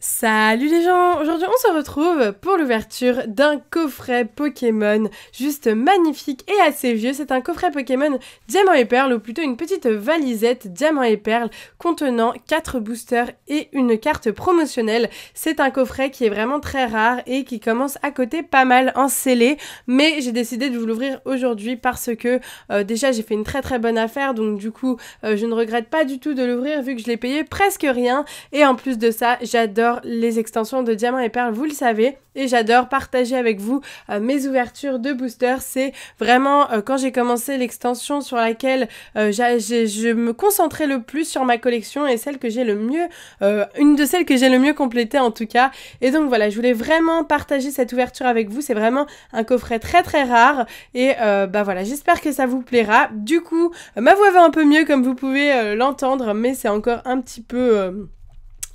Salut les gens Aujourd'hui on se retrouve pour l'ouverture d'un coffret Pokémon juste magnifique et assez vieux. C'est un coffret Pokémon Diamant et Perle ou plutôt une petite valisette Diamant et Perle contenant 4 boosters et une carte promotionnelle. C'est un coffret qui est vraiment très rare et qui commence à côté pas mal en scellé mais j'ai décidé de vous l'ouvrir aujourd'hui parce que euh, déjà j'ai fait une très très bonne affaire donc du coup euh, je ne regrette pas du tout de l'ouvrir vu que je l'ai payé presque rien et en plus de ça j'adore les extensions de diamants et perles, vous le savez, et j'adore partager avec vous euh, mes ouvertures de booster. C'est vraiment euh, quand j'ai commencé l'extension sur laquelle euh, je me concentrais le plus sur ma collection et celle que j'ai le mieux, une de celles que j'ai le mieux complétée en tout cas. Et donc voilà, je voulais vraiment partager cette ouverture avec vous. C'est vraiment un coffret très très rare et bah voilà, j'espère que ça vous plaira. Du coup, ma voix va un peu mieux comme vous pouvez l'entendre, mais c'est encore un petit peu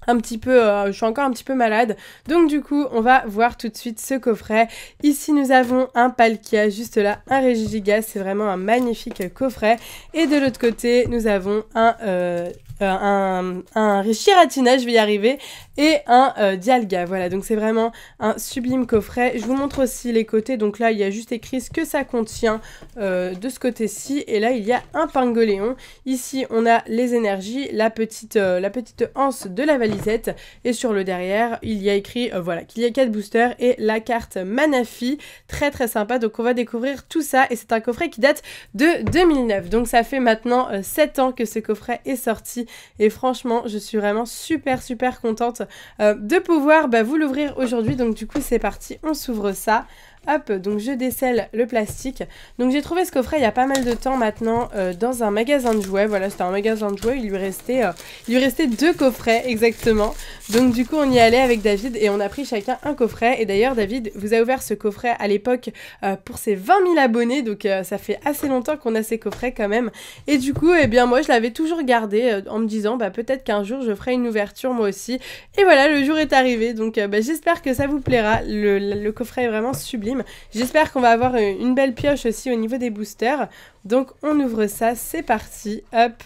un petit peu, euh, je suis encore un petit peu malade. Donc du coup, on va voir tout de suite ce coffret. Ici, nous avons un Palkia, juste là, un Regigigas, c'est vraiment un magnifique coffret. Et de l'autre côté, nous avons un euh, euh, un, un Ratina je vais y arriver, et un euh, Dialga. Voilà, donc c'est vraiment un sublime coffret. Je vous montre aussi les côtés. Donc là, il y a juste écrit ce que ça contient euh, de ce côté-ci. Et là, il y a un pangoléon, Ici, on a les énergies, la petite, la petite anse de la valisette. Et sur le derrière, il y a écrit voilà qu'il y a 4 boosters et la carte Manafi. Très très sympa. Donc on va découvrir tout ça. Et c'est un coffret qui date de 2009. Donc ça fait maintenant 7 ans que ce coffret est sorti. Et franchement, je suis vraiment super, super contente euh, de pouvoir bah, vous l'ouvrir aujourd'hui. Donc, du coup, c'est parti, on s'ouvre ça. Hop, donc je décèle le plastique. Donc j'ai trouvé ce coffret il y a pas mal de temps maintenant euh, dans un magasin de jouets. Voilà, c'était un magasin de jouets, il lui restait euh, il lui restait deux coffrets exactement. Donc du coup, on y allait avec David et on a pris chacun un coffret et d'ailleurs David vous a ouvert ce coffret à l'époque euh, pour ses 20 000 abonnés. Donc ça fait assez longtemps qu'on a ces coffrets quand même. Et du coup, eh bien moi je l'avais toujours gardé en me disant bah peut-être qu'un jour je ferai une ouverture moi aussi. Et voilà, le jour est arrivé. Donc bah, j'espère que ça vous plaira. le coffret est vraiment sublime. J'espère qu'on va avoir euh, une belle pioche aussi au niveau des boosters. Donc on ouvre ça, c'est parti, hop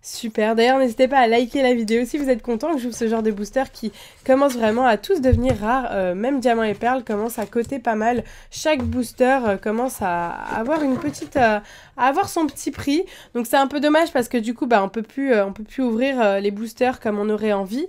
Super. D'ailleurs, n'hésitez pas à liker la vidéo si vous êtes content que j'ouvre ce genre de booster qui commence vraiment à tous devenir rares. Euh, même Diamant et perles commencent à coter pas mal. Chaque booster euh, commence à avoir une petite, euh, à avoir son petit prix. Donc c'est un peu dommage parce que du coup, bah, on peut plus, on peut plus ouvrir les boosters comme on aurait envie.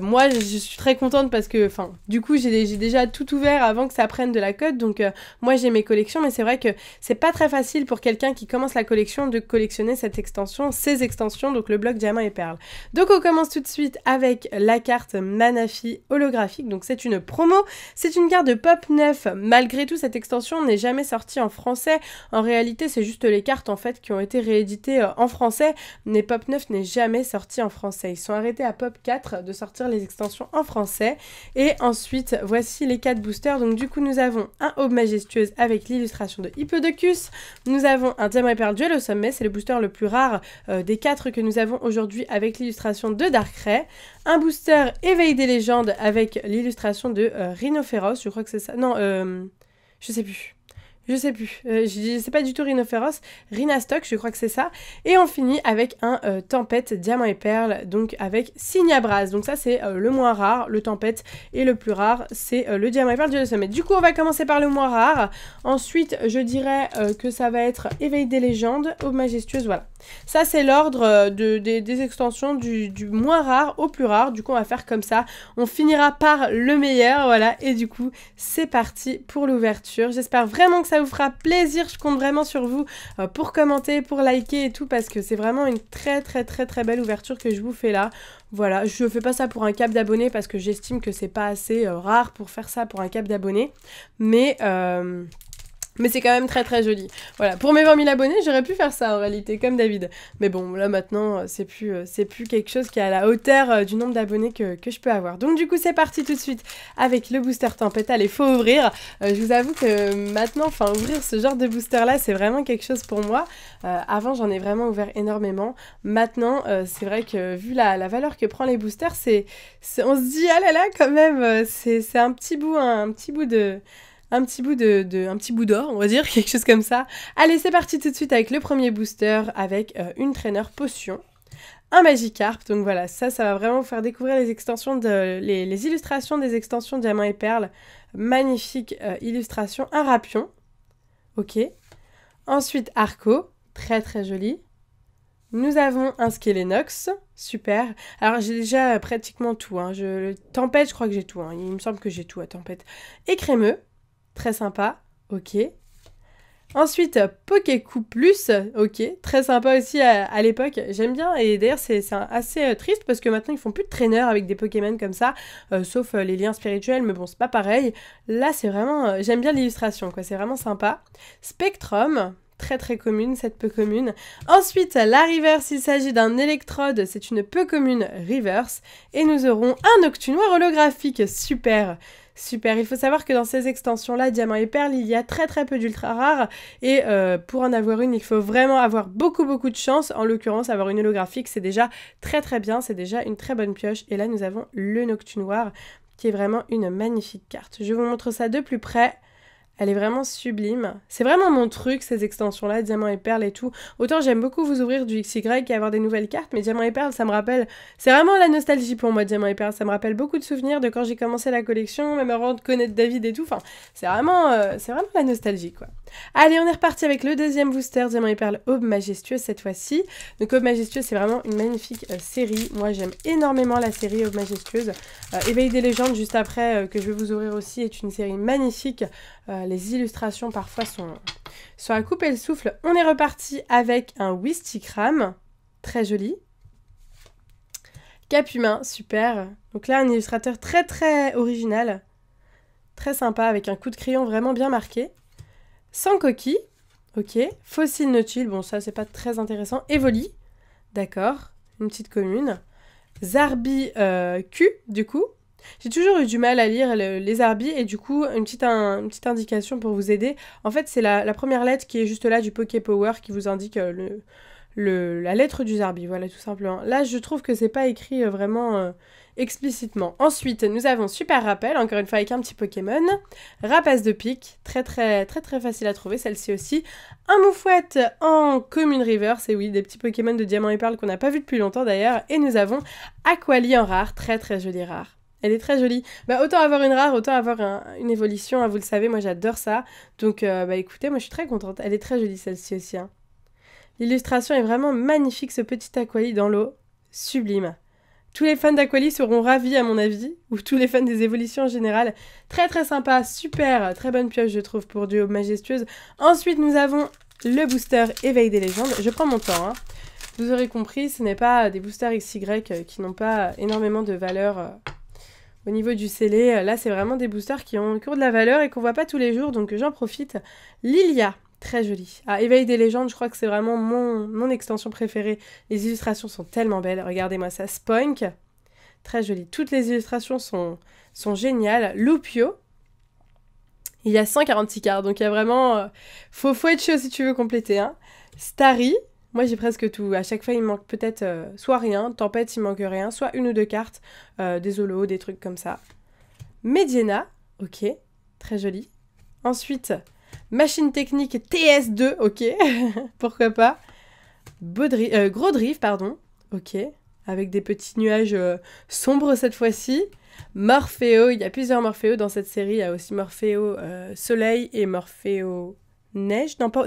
moi, je suis très contente parce que, enfin, du coup, j'ai déjà tout ouvert avant que ça prenne de la cote. Donc moi, j'ai mes collections, mais c'est vrai que c'est pas très facile pour quelqu'un qui commence la collection de collectionner cette extension, ses extensions donc le bloc diamant et perle. Donc on commence tout de suite avec la carte Manafi holographique, donc c'est une promo, c'est une carte de pop 9, malgré tout cette extension n'est jamais sortie en français, en réalité c'est juste les cartes en fait qui ont été rééditées euh, en français, mais pop 9 n'est jamais sorti en français, ils sont arrêtés à pop 4 de sortir les extensions en français, et ensuite voici les 4 boosters, donc du coup nous avons un Aube Majestueuse avec l'illustration de Hippodocus, nous avons un Diamant et Perle duel au sommet, c'est le booster le plus rare euh, des 4 que nous avons aujourd'hui avec l'illustration de darkray un booster Éveil des légendes avec l'illustration de euh, je crois que c'est ça. Non, euh, je sais plus. Je sais plus, euh, je, sais pas du tout Rhinophéros, Rhinastock, je crois que c'est ça. Et on finit avec un euh, Tempête, Diamant et Perle, donc avec Signabras. Donc ça c'est le moins rare, le Tempête, et le plus rare c'est le Diamant et Perle du Sommet. Du coup on va commencer par le moins rare, ensuite je dirais que ça va être Éveil des légendes, Aux Majestueuses, voilà. Ça, c'est l'ordre euh, de, des extensions du, du, moins rare au plus rare. Du coup, on va faire comme ça. On finira par le meilleur, voilà. Et du coup, c'est parti pour l'ouverture. J'espère vraiment que ça vous fera plaisir. Je compte vraiment sur vous euh, pour commenter, pour liker et tout, parce que c'est vraiment une très, très, très, très belle ouverture que je vous fais là. Voilà, je fais pas ça pour un cap d'abonnés parce que j'estime que c'est pas assez euh, rare pour faire ça pour un cap d'abonnés. Mais... Mais c'est quand même très très joli. Voilà, pour mes 20 000 abonnés, j'aurais pu faire ça en réalité, comme David. Mais bon, là maintenant, euh, c'est plus, euh, c'est plus quelque chose qui est à la hauteur euh, du nombre d'abonnés que, que, je peux avoir. Donc du coup, c'est parti tout de suite avec le booster tempête. Allez, faut ouvrir. je vous avoue que maintenant, enfin, ouvrir ce genre de booster là, c'est vraiment quelque chose pour moi. avant, j'en ai vraiment ouvert énormément. Maintenant, c'est vrai que vu la, la, valeur que prend les boosters, c'est, on se dit, ah là là, quand même, c'est, un petit bout, un petit bout de un petit bout de, un petit bout d'or, on va dire, quelque chose comme ça. Allez, c'est parti tout de suite avec le premier booster avec euh, une traîneur potion. Un Magikarp, donc voilà, ça, ça va vraiment vous faire découvrir les extensions, de, les, illustrations des extensions Diamant et Perle. Magnifique euh, illustration. Un Rapion, ok. Ensuite, Arco, très très joli. Nous avons un Skelenox, super. Alors j'ai déjà euh, pratiquement tout. Hein. Je, Tempête, je crois que j'ai tout. Hein. Il me semble que j'ai tout à Tempête. Et Crémeux, très sympa, ok. Ensuite, Pokécoup Plus, ok, très sympa aussi à, l'époque, j'aime bien, et d'ailleurs c'est assez euh, triste parce que maintenant ils font plus de traîneurs avec des Pokémon comme ça, euh, sauf euh, les liens spirituels, mais bon c'est pas pareil. Là c'est vraiment, j'aime bien l'illustration quoi, c'est vraiment sympa. Spectrum, très très commune, cette peu commune. Ensuite, la reverse, il s'agit d'un électrode, c'est une peu commune reverse. Et nous aurons un Octunoir holographique, super Super, il faut savoir que dans ces extensions-là, diamants et perles, il y a très très peu d'ultra rares et euh, pour en avoir une, il faut vraiment avoir beaucoup beaucoup de chance. En l'occurrence, avoir une holographique, c'est déjà très très bien, c'est déjà une très bonne pioche. Et là, nous avons le Noctu Noir qui est vraiment une magnifique carte. Je vous montre ça de plus près. Elle est vraiment sublime. C'est vraiment mon truc, ces extensions-là, Diamant et perles et tout. Autant j'aime beaucoup vous ouvrir du XY et avoir des nouvelles cartes, mais Diamant et perles ça me rappelle... C'est vraiment la nostalgie pour moi, Diamant et perles Ça me rappelle beaucoup de souvenirs de quand j'ai commencé la collection, même avant de connaître David et tout. Enfin, c'est vraiment, euh, c'est vraiment la nostalgie, quoi. Allez, on est reparti avec le deuxième booster, de et Perle, Aube Majestueuse cette fois-ci. Donc Aube Majestueuse, c'est vraiment une magnifique euh, série. Moi, j'aime énormément la série Aube Majestueuse. Euh, Éveil des légendes, juste après, euh, que je vais vous ouvrir aussi, est une série magnifique. les illustrations, parfois, sont, à couper le souffle. On est reparti avec un Wistikram, très joli. Cap humain, super. Donc là, un illustrateur très très original, très sympa, avec un coup de crayon vraiment bien marqué sans coquille, ok, fossile nautile, bon ça c'est pas très intéressant, Evoli, d'accord, une petite commune, Zarbi euh, Q, du coup, j'ai toujours eu du mal à lire les zarbi, et du coup, une petite, une petite indication pour vous aider. En fait, c'est la, première lettre qui est juste là du Poké Power qui vous indique euh, le, la lettre du zarbi, voilà tout simplement. Là, je trouve que c'est pas écrit euh, vraiment explicitement. Ensuite, nous avons Super Rappel, encore une fois avec un petit Pokémon. Rapace de pique, très très très très facile à trouver, celle-ci aussi. Un Moufouette en Commune River, c'est oui, des petits Pokémon de Diamant et Perle qu'on n'a pas vu depuis longtemps d'ailleurs. Et nous avons Aquali en rare, très très jolie rare. Elle est très jolie. Bah, autant avoir une rare, autant avoir une évolution, hein, vous le savez, moi j'adore ça. Donc euh, bah écoutez, moi je suis très contente. Elle est très jolie celle-ci aussi. Hein. L'illustration est vraiment magnifique, ce petit aquali dans l'eau. Sublime. Tous les fans d'Aquali seront ravis, à mon avis, ou tous les fans des évolutions en général. Très très sympa, super, très bonne pioche, je trouve, pour Duo Majestueuse. Ensuite, nous avons le booster Éveil des légendes. Je prends mon temps, hein. Vous aurez compris, ce n'est pas des boosters XY euh, qui n'ont pas énormément de valeur euh, au niveau du scellé. Là, c'est vraiment des boosters qui ont encore de la valeur et qu'on voit pas tous les jours, donc j'en profite. Lilia, très joli. Ah, Éveil des légendes, je crois que c'est vraiment mon, extension préférée. Les illustrations sont tellement belles. Regardez-moi ça, Spunk. Très joli. Toutes les illustrations sont, sont géniales. Lupio. Il y a 146 cartes, donc il y a vraiment... Euh, faut, être chaud si tu veux compléter. Hein. Starry. Moi, j'ai presque tout. À chaque fois, il manque peut-être euh, soit rien, Tempête, il manque rien, soit une ou deux cartes, euh, des holos, des trucs comme ça. Mediana, ok, très joli. Ensuite, Machine Technique TS2, ok, pourquoi pas. Euh, gros Drift, pardon, ok, avec des petits nuages euh, sombres cette fois-ci. Morpheo, il y a plusieurs Morpheos dans cette série, il y a aussi Morpheo euh, Soleil et Morpheo Neige, non, pas,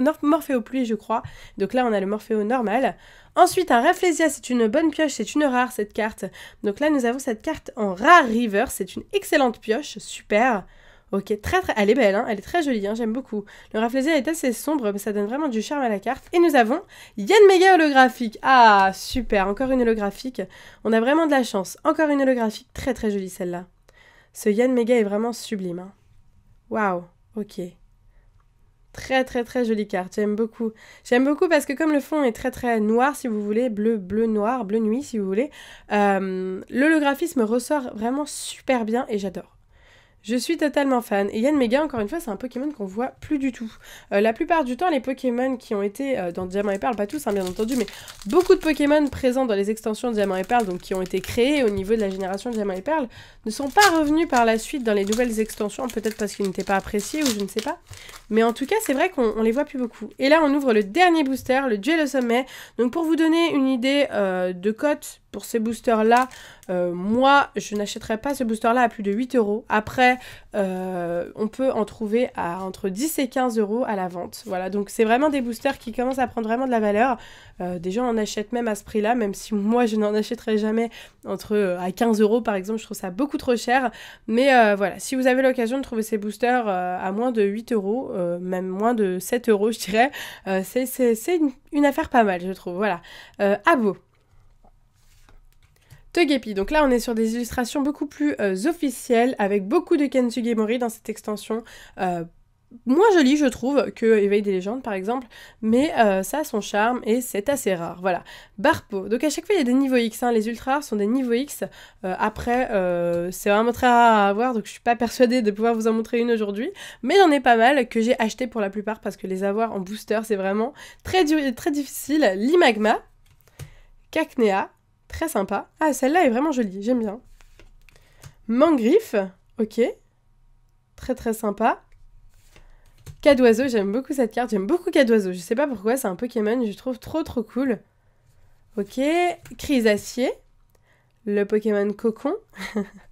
Pluie je crois. Donc là on a le Morpheo normal. Ensuite un Rafflesia, c'est une bonne pioche, c'est une rare cette carte. Donc là nous avons cette carte en rare river, c'est une excellente pioche, super. Ok, très très. Elle est belle, hein, elle est très jolie, hein, j'aime beaucoup. Le Rafflesia est assez sombre, mais ça donne vraiment du charme à la carte. Et nous avons Yen Mega holographique. Ah, super, encore une holographique. On a vraiment de la chance. Encore une holographique, très très jolie celle-là. Ce Yen Mega est vraiment sublime. Hein. Waouh, ok. Très très très jolie carte, j'aime beaucoup. J'aime beaucoup parce que comme le fond est très très noir si vous voulez, bleu, bleu, noir, bleu nuit si vous voulez, euh, l'holographisme ressort vraiment super bien et j'adore. Je suis totalement fan. Et Yann Mega, encore une fois, c'est un Pokémon qu'on voit plus du tout. Euh, la plupart du temps, les Pokémon qui ont été euh, dans Diamant et Perle, pas tous hein, bien entendu, mais beaucoup de Pokémon présents dans les extensions Diamant et Perle, donc qui ont été créés au niveau de la génération Diamant et Perle, ne sont pas revenus par la suite dans les nouvelles extensions, peut-être parce qu'ils n'étaient pas appréciés ou je ne sais pas. Mais en tout cas, c'est vrai qu'on les voit plus beaucoup. Et là, on ouvre le dernier booster, le Duel au Sommet. Donc pour vous donner une idée euh, de cote pour ces boosters-là, euh, moi, je n'achèterais pas ce booster-là à plus de 8 euros. Après, euh, on peut en trouver à entre 10 et 15 euros à la vente. Voilà, donc c'est vraiment des boosters qui commencent à prendre vraiment de la valeur. Euh, des gens en achètent même à ce prix-là, même si moi, je n'en achèterais jamais entre à 15 euros, par exemple. Je trouve ça beaucoup trop cher. Mais voilà, si vous avez l'occasion de trouver ces boosters à moins de 8 euros, même moins de 7 euros, je dirais, c'est une, affaire pas mal, je trouve. Voilà. à vous Togepi. Donc là, on est sur des illustrations beaucoup plus euh, officielles, avec beaucoup de Mori dans cette extension. Euh, moins jolie, je trouve, que Éveil des légendes, par exemple, mais euh, ça a son charme et c'est assez rare. Voilà. Barpo. Donc à chaque fois, il y a des niveaux X. Hein. Les ultra rares sont des niveaux X. après, c'est vraiment très rare à avoir, donc je suis pas persuadée de pouvoir vous en montrer une aujourd'hui, mais j'en ai pas mal que j'ai acheté pour la plupart parce que les avoir en booster, c'est vraiment très, très difficile. L'Imagma, Cacnea, Très sympa. Ah, celle-là est vraiment jolie, j'aime bien. Mangriffe, ok. Très très sympa. d'oiseau, j'aime beaucoup cette carte. J'aime beaucoup d'oiseau. Je sais pas pourquoi, c'est un Pokémon, je trouve trop trop cool. Ok. Crisacier. Le Pokémon Cocon.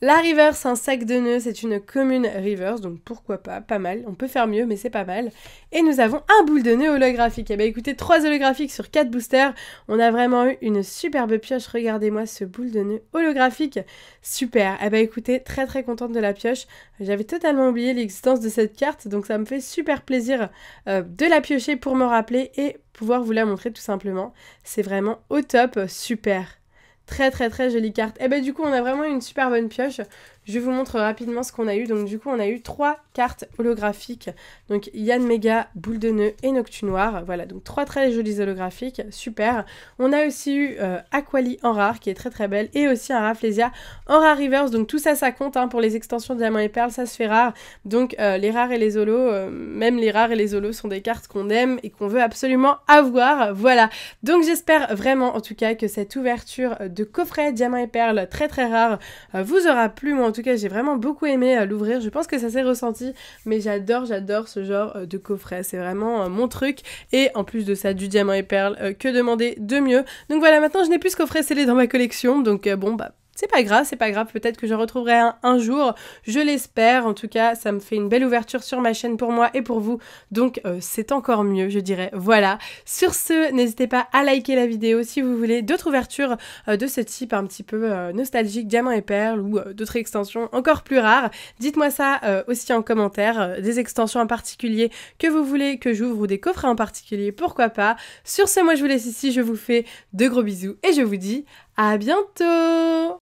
La Reverse, un sac de nœuds, c'est une commune Rivers, donc pourquoi pas, pas mal. On peut faire mieux, mais c'est pas mal. Et nous avons un boule de nœud holographique. Eh bien écoutez, 3 holographiques sur 4 boosters. On a vraiment eu une superbe pioche. Regardez-moi ce boule de nœud holographique. Super. Eh bien écoutez, très très contente de la pioche. J'avais totalement oublié l'existence de cette carte, donc ça me fait super plaisir euh, de la piocher pour me rappeler et pouvoir vous la montrer tout simplement. C'est vraiment au top, super. Très très très jolie carte. Et eh bah ben, du coup on a vraiment une super bonne pioche. Je vous montre rapidement ce qu'on a eu. Donc du coup, on a eu trois cartes holographiques. Donc Yann Mega, Boule de Nœud et Noctu Noir. Voilà, donc trois très jolies holographiques. Super. On a aussi eu euh, Aquali en rare qui est très très belle. Et aussi un Raflesia en rare reverse. Donc tout ça, ça compte hein, pour les extensions Diamant et Perles. Ça se fait rare. Donc euh, les rares et les holos, euh, même les rares et les holos sont des cartes qu'on aime et qu'on veut absolument avoir. Voilà. Donc j'espère vraiment en tout cas que cette ouverture de coffret Diamant et Perles très très rare vous aura plu. Moi, tout cas, j'ai vraiment beaucoup aimé à euh, l'ouvrir. Je pense que ça s'est ressenti, mais j'adore, j'adore ce genre euh, de coffret. C'est vraiment euh, mon truc. Et en plus de ça, du diamant et perles, que demander de mieux. Donc voilà, maintenant je n'ai plus ce coffret scellé dans ma collection. Donc bon, bah c'est pas grave, c'est pas grave, peut-être que je retrouverai un, un jour, je l'espère, en tout cas ça me fait une belle ouverture sur ma chaîne pour moi et pour vous, donc euh, c'est encore mieux je dirais, voilà. Sur ce, n'hésitez pas à liker la vidéo si vous voulez d'autres ouvertures euh, de ce type un petit peu euh, nostalgique, diamant et perles ou d'autres extensions encore plus rares, dites-moi ça aussi en commentaire, des extensions en particulier que vous voulez que j'ouvre ou des coffrets en particulier, pourquoi pas. Sur ce, moi je vous laisse ici, je vous fais de gros bisous et je vous dis à bientôt